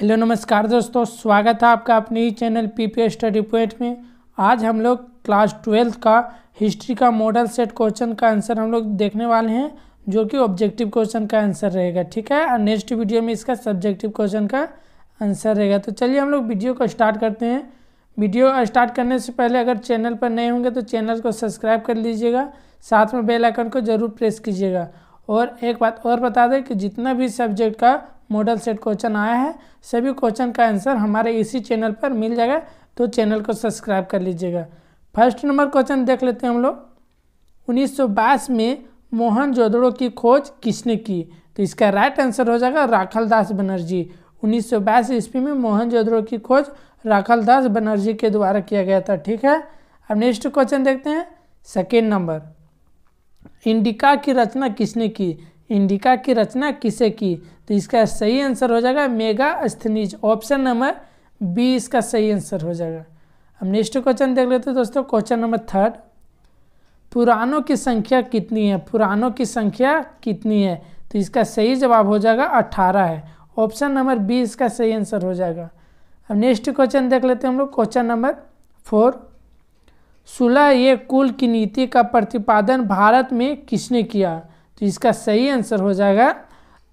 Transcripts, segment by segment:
hello नमस्कार दोस्तों स्वागत है आपका अपने ही चैनल पीपीए स्टडी पॉइंट में आज हम लोग क्लास ट्वेल्थ का हिस्ट्री का मॉडल सेट क्वेश्चन का आंसर हम लोग देखने वाले हैं जो कि ऑब्जेक्टिव क्वेश्चन का आंसर रहेगा ठीक है और नेक्स्ट वीडियो में इसका सब्जेक्टिव क्वेश्चन का आंसर रहेगा तो चलिए हम लोग वीडियो को स्टार्ट करते हैं वीडियो स्टार्ट करने से पहले अगर चैनल पर नए होंगे तो चैनल को सब्सक्राइब कर लीजिएगा साथ में बेलाइकन को ज़रूर प्रेस कीजिएगा और एक बात और बता दें कि जितना भी सब्जेक्ट का मॉडल सेट क्वेश्चन आया है सभी क्वेश्चन का आंसर हमारे इसी चैनल पर मिल जाएगा तो चैनल को सब्सक्राइब कर लीजिएगा फर्स्ट नंबर क्वेश्चन देख लेते हैं हम लोग उन्नीस में मोहन जोदड़ो की खोज किसने की तो इसका राइट आंसर हो जाएगा राखल दास बनर्जी 1922 ईस्वी में मोहन जोदड़ो की खोज राखल दास बनर्जी के द्वारा किया गया था ठीक है अब नेक्स्ट क्वेश्चन देखते हैं सेकेंड नंबर इंडिका की रचना किसने की इंडिका की रचना किसे की तो इसका सही आंसर हो जाएगा Megasthenes option number B इसका सही आंसर हो जाएगा अब नेक्स्ट क्वेश्चन देख लेते हैं दोस्तों क्वेश्चन नंबर थर्ड पुरानों की संख्या कितनी है पुरानों की संख्या कितनी है तो इसका सही जवाब हो जाएगा अट्ठारह है ऑप्शन नंबर बी इसका सही आंसर हो जाएगा अब नेक्स्ट क्वेश्चन देख लेते हैं हम लोग क्वेश्चन नंबर फोर सुलह ये कुल की नीति का प्रतिपादन भारत में किसने किया तो इसका सही आंसर हो जाएगा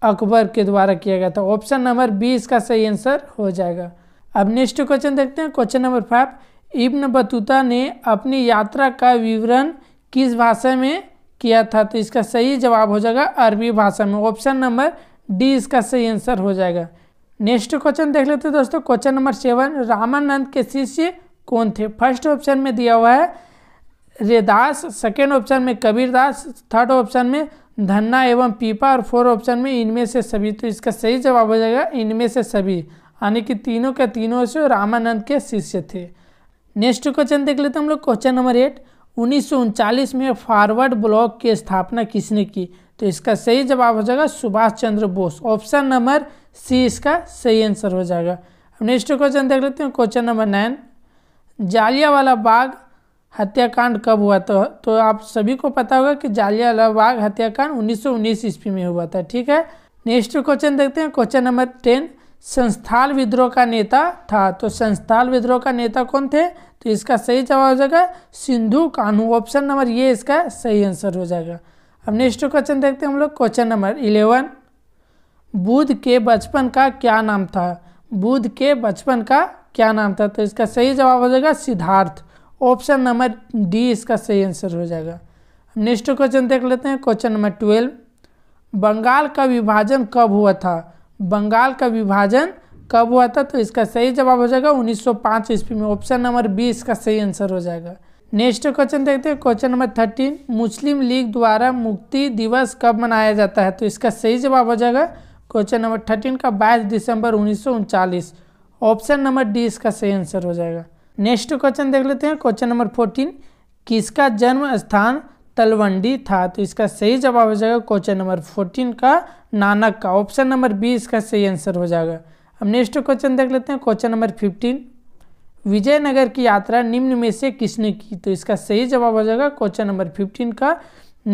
अकबर के द्वारा किया गया था ऑप्शन नंबर बी इसका सही आंसर हो जाएगा अब नेक्स्ट क्वेश्चन देखते हैं question number five Ibn Battuta ने अपनी यात्रा का विवरण किस भाषा में किया था तो इसका सही जवाब हो जाएगा अरबी भाषा में ऑप्शन नंबर डी इसका सही आंसर हो जाएगा नेक्स्ट क्वेश्चन देख लेते हैं दोस्तों क्वेश्चन नंबर सेवन रामानंद के शिष्य कौन थे फर्स्ट ऑप्शन में दिया हुआ है रेदास सेकेंड ऑप्शन में कबीरदास थर्ड ऑप्शन में धन्ना एवं पीपा और फोर ऑप्शन में इनमें से सभी तो इसका सही जवाब हो जाएगा इनमें से सभी यानी कि तीनों के तीनों से रामानंद के शिष्य थे नेक्स्ट क्वेश्चन देख लेते हम लोग क्वेश्चन नंबर एट उन्नीस में फॉरवर्ड ब्लॉक की स्थापना किसने की तो इसका सही जवाब हो जाएगा Subhash Chandra Bose option number C इसका सही आंसर हो जाएगा नेक्स्ट क्वेश्चन देख लेते हैं question number nine Jallianwala Bagh हत्याकांड कब हुआ था तो, तो आप सभी को पता होगा कि बाग हत्याकांड 1919 ईस्वी में हुआ था ठीक है नेक्स्ट क्वेश्चन देखते हैं क्वेश्चन नंबर टेन संस्थाल विद्रोह का नेता था तो संस्थाल विद्रोह का नेता कौन थे तो इसका सही जवाब हो जाएगा सिंधु कानू ऑप्शन नंबर ये इसका सही आंसर हो जाएगा अब नेक्स्ट क्वेश्चन देखते हैं हम लोग क्वेश्चन नंबर इलेवन बुद्ध के बचपन का क्या नाम था बुद्ध के बचपन का क्या नाम था तो इसका सही जवाब हो जाएगा सिद्धार्थ ऑप्शन नंबर डी इसका सही आंसर हो जाएगा नेक्स्ट क्वेश्चन देख लेते हैं क्वेश्चन नंबर ट्वेल्व बंगाल का विभाजन कब हुआ था बंगाल का विभाजन कब हुआ था तो इसका सही जवाब हो जाएगा 1905 ईस्वी में ऑप्शन नंबर बी इसका सही आंसर हो जाएगा नेक्स्ट क्वेश्चन देखते हैं question number thirteen Muslim League द्वारा मुक्ति दिवस कब मनाया जाता है तो इसका सही जवाब हो जाएगा क्वेश्चन नंबर थर्टीन का बाईस दिसंबर उन्नीस ऑप्शन नंबर डी इसका सही आंसर हो जाएगा नेक्स्ट क्वेश्चन देख लेते हैं क्वेश्चन नंबर फोर्टीन किसका जन्म स्थान तलवंडी था तो इसका सही जवाब हो जाएगा क्वेश्चन नंबर फोर्टीन का नानक का ऑप्शन नंबर बी इसका सही आंसर हो जाएगा अब नेक्स्ट क्वेश्चन देख लेते हैं क्वेश्चन नंबर फिफ्टीन विजयनगर की यात्रा निम्न में से किसने की तो इसका सही जवाब हो जाएगा क्वेश्चन नंबर फिफ्टीन का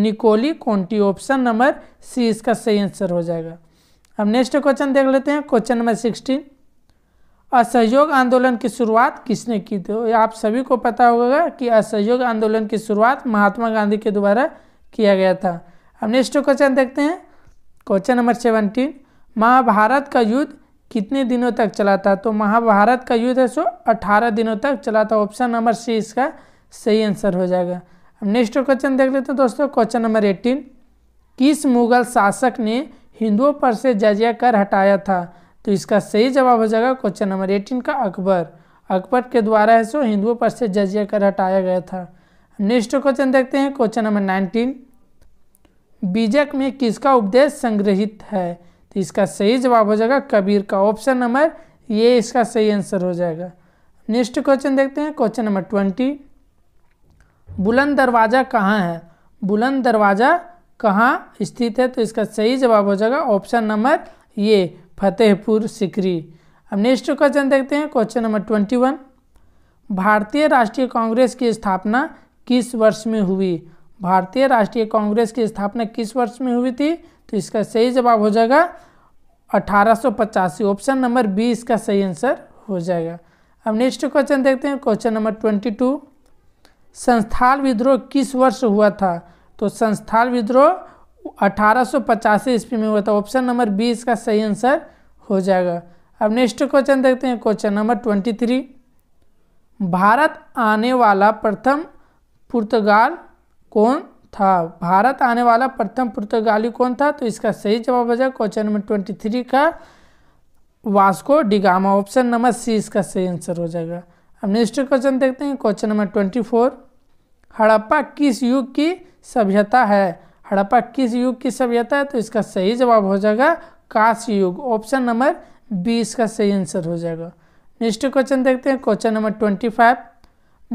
Nicolo Conti option number C इसका सही आंसर हो जाएगा अब नेक्स्ट क्वेश्चन देख लेते हैं क्वेश्चन नंबर सिक्सटीन असहयोग आंदोलन की शुरुआत किसने की तो आप सभी को पता होगा कि असहयोग आंदोलन की शुरुआत महात्मा गांधी के द्वारा किया गया था अब नेक्स्ट क्वेश्चन देखते हैं क्वेश्चन नंबर सेवनटीन महाभारत का युद्ध कितने दिनों तक चला था तो महाभारत का युद्ध है सो अठारह दिनों तक चला था ऑप्शन नंबर सी इसका सही आंसर हो जाएगा अब नेक्स्ट क्वेश्चन देख लेते हैं दोस्तों क्वेश्चन नंबर एट्टीन किस मुगल शासक ने हिंदुओं पर से जजिया कर हटाया था तो इसका सही जवाब हो जाएगा क्वेश्चन नंबर एटीन का अकबर अकबर के द्वारा है सो हिंदुओं पर से जजिया कर हटाया गया था नेक्स्ट क्वेश्चन देखते हैं क्वेश्चन नंबर नाइनटीन बीजक में किसका उपदेश संग्रहित है तो इसका सही जवाब हो जाएगा कबीर का ऑप्शन नंबर ये इसका सही आंसर हो जाएगा नेक्स्ट क्वेश्चन देखते हैं क्वेश्चन नंबर ट्वेंटी बुलंद दरवाज़ा कहाँ है बुलंद दरवाज़ा कहाँ स्थित है तो इसका सही जवाब हो जाएगा ऑप्शन नंबर ये फतेहपुर सिकरी अब नेक्स्ट क्वेश्चन देखते हैं क्वेश्चन नंबर ट्वेंटी वन भारतीय राष्ट्रीय कांग्रेस की स्थापना किस वर्ष में हुई भारतीय राष्ट्रीय कांग्रेस की स्थापना किस वर्ष में हुई थी तो इसका सही जवाब हो जाएगा अठारह ऑप्शन नंबर बी इसका सही आंसर हो जाएगा अब नेक्स्ट क्वेश्चन देखते हैं question number twenty two Santhal विद्रोह किस वर्ष हुआ था तो संस्थाल विद्रोह अठारह ईस्वी में हुआ था ऑप्शन नंबर बी इसका सही आंसर हो जाएगा अब नेक्स्ट क्वेश्चन देखते हैं question number twenty three Bharat आने वाला प्रथम पुर्तगाल कौन था भारत आने वाला प्रथम पुर्तगाली कौन था तो इसका सही जवाब हो जाएगा क्वेश्चन नंबर ट्वेंटी थ्री का Vasco da Gama option number C इसका सही आंसर हो जाएगा अब नेक्स्ट क्वेश्चन देखते हैं question number twenty four Harappa किस युग की सभ्यता है हड़प्पा किस युग की सभ्यता है तो इसका सही जवाब हो जाएगा काश युग ऑप्शन नंबर बी इसका सही आंसर हो जाएगा नेक्स्ट क्वेश्चन देखते हैं question number twenty five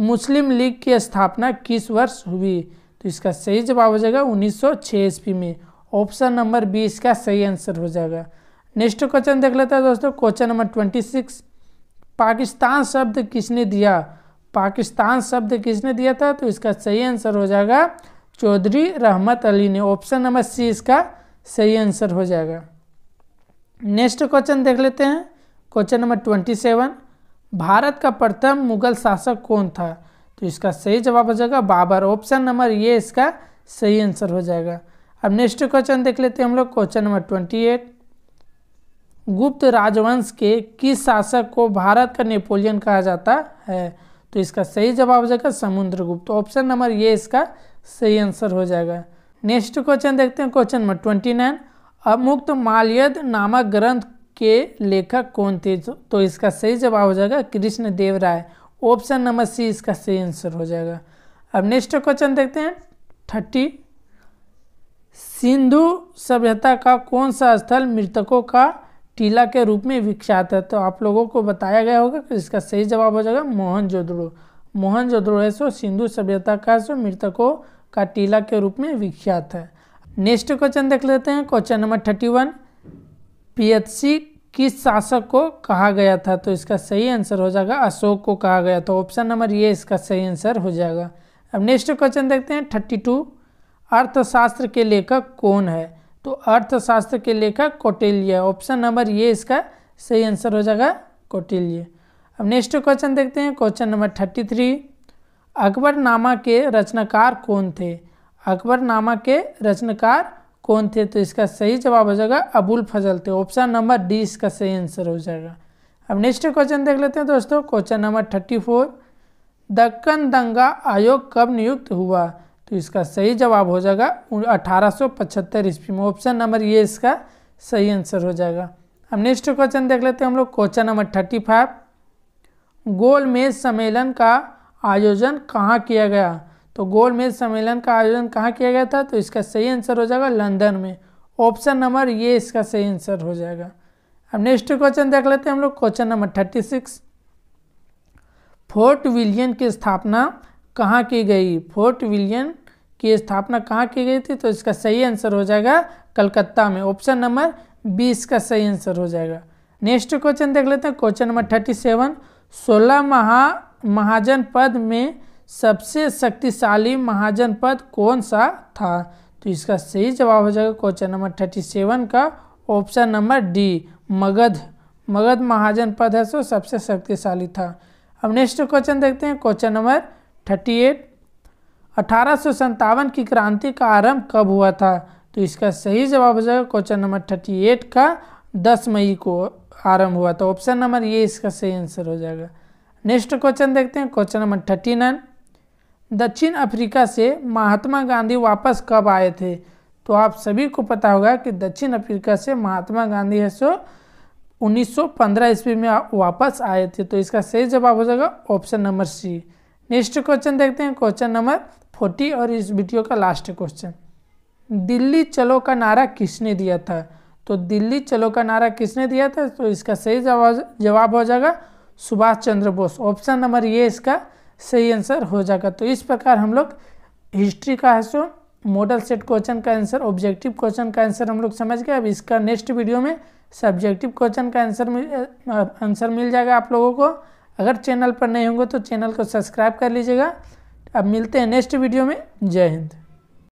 Muslim League की स्थापना किस वर्ष हुई तो इसका सही जवाब हो जाएगा उन्नीस सौ ईस्वी में ऑप्शन नंबर बी इसका सही आंसर हो जाएगा नेक्स्ट क्वेश्चन देख लेते हैं दोस्तों question number twenty six Pakistan शब्द किसने दिया पाकिस्तान शब्द किसने दिया था तो इसका सही आंसर हो जाएगा चौधरी रहमत अली ने ऑप्शन नंबर सी इसका सही आंसर हो जाएगा नेक्स्ट क्वेश्चन देख लेते हैं question number twenty seven Bharat का प्रथम मुगल शासक कौन था तो इसका सही जवाब हो जाएगा बाबर ऑप्शन नंबर ये इसका सही आंसर हो जाएगा अब नेक्स्ट क्वेश्चन देख लेते हैं हम लोग क्वेश्चन नंबर ट्वेंटी एट गुप्त राजवंश के किस शासक को भारत का नेपोलियन कहा जाता है तो इसका सही जवाब हो जाएगा समुद्रगुप्त ऑप्शन नंबर ये इसका सही आंसर हो जाएगा नेक्स्ट क्वेश्चन देखते हैं question number twenty nine Amuktamalyada नामक ग्रंथ के लेखक कौन थे तो, तो इसका सही जवाब हो जाएगा Krishna Deva Raya option number C इसका सही आंसर हो जाएगा अब नेक्स्ट क्वेश्चन देखते हैं थर्टी सिंधु सभ्यता का कौन सा स्थल मृतकों का टीला के रूप में विख्यात है तो आप लोगों को बताया गया होगा कि इसका सही जवाब हो जाएगा मोहन जोदड़ो मोहन जोदड़ो है सो सिंधु सभ्यता का सो मृतकों का टीला के रूप में विख्यात है नेक्स्ट क्वेश्चन देख लेते हैं क्वेश्चन नंबर थर्टी वन पी किस शासक को कहा गया था तो इसका सही आंसर हो जाएगा अशोक को कहा गया था तो ऑप्शन नंबर ये इसका सही आंसर हो जाएगा अब नेक्स्ट क्वेश्चन देखते हैं थर्टी टू अर्थशास्त्र के लेखक कौन है तो अर्थशास्त्र के लेखक कौटिल्य ऑप्शन नंबर ये इसका सही आंसर हो जाएगा कौटिल्य अब नेक्स्ट क्वेश्चन देखते हैं question number thirty three Akbarnama के रचनाकार कौन थे अकबर नामा के रचनाकार कौन थे तो इसका सही जवाब हो जाएगा अबुल फजल थे ऑप्शन नंबर डी इसका सही आंसर हो जाएगा अब नेक्स्ट क्वेश्चन देख लेते हैं दोस्तों question number thirty four Deccan दंगा आयोग कब नियुक्त हुआ तो इसका सही जवाब हो जाएगा अठारह ईस्वी में ऑप्शन नंबर ये इसका सही आंसर हो जाएगा अब नेक्स्ट क्वेश्चन देख लेते हैं हम लोग क्वेश्चन नंबर थर्टी फाइव गोलमेज सम्मेलन का आयोजन कहाँ किया गया तो गोल मेज सम्मेलन का आयोजन कहाँ किया गया था तो इसका सही आंसर हो जाएगा लंदन में ऑप्शन नंबर ये इसका सही आंसर हो जाएगा अब नेक्स्ट क्वेश्चन देख लेते हैं हम लोग question number thirty six Fort William की स्थापना कहाँ की गई फोर्ट विलियन की स्थापना कहाँ की गई थी तो इसका सही आंसर हो जाएगा कलकत्ता में ऑप्शन नंबर बी इसका सही आंसर हो जाएगा नेक्स्ट क्वेश्चन देख लेते हैं क्वेश्चन नंबर थर्टी सेवन सोलह महा महाजन पद में सबसे शक्तिशाली महाजन पद कौन सा था तो इसका सही जवाब हो जाएगा क्वेश्चन नंबर थर्टी सेवन का option number D Magadh Magadh Mahajanapada है सो सबसे शक्तिशाली था अब नेक्स्ट क्वेश्चन देखते हैं क्वेश्चन नंबर थर्टी एट अठारह की क्रांति का आरंभ कब हुआ था तो इसका सही जवाब हो जाएगा क्वेश्चन नंबर थर्टी एट का दस मई को आरंभ हुआ था ऑप्शन नंबर ये इसका सही आंसर हो जाएगा नेक्स्ट क्वेश्चन देखते हैं क्वेश्चन नंबर थर्टी नाइन दक्षिण अफ्रीका से महात्मा गांधी वापस कब आए थे तो आप सभी को पता होगा कि दक्षिण अफ्रीका से महात्मा गांधी है सो 1915 ईस्वी में वापस आए थे तो इसका सही जवाब हो जाएगा option number C next question देखते हैं क्वेश्चन नंबर फोर्टी और इस वीडियो का लास्ट क्वेश्चन दिल्ली चलो का नारा किसने दिया था तो दिल्ली चलो का नारा किसने दिया था तो इसका सही जवाब जवाब हो जाएगा सुभाष चंद्र बोस ऑप्शन नंबर ये इसका सही आंसर हो जाएगा तो इस प्रकार हम लोग हिस्ट्री का है सो मॉडल सेट क्वेश्चन का आंसर ऑब्जेक्टिव क्वेश्चन का आंसर हम लोग समझ गए अब इसका नेक्स्ट वीडियो में सब्जेक्टिव क्वेश्चन का आंसर आंसर मिल जाएगा आप लोगों को अगर चैनल पर नहीं होंगे तो चैनल को सब्सक्राइब कर लीजिएगा अब मिलते हैं नेक्स्ट वीडियो में जय हिंद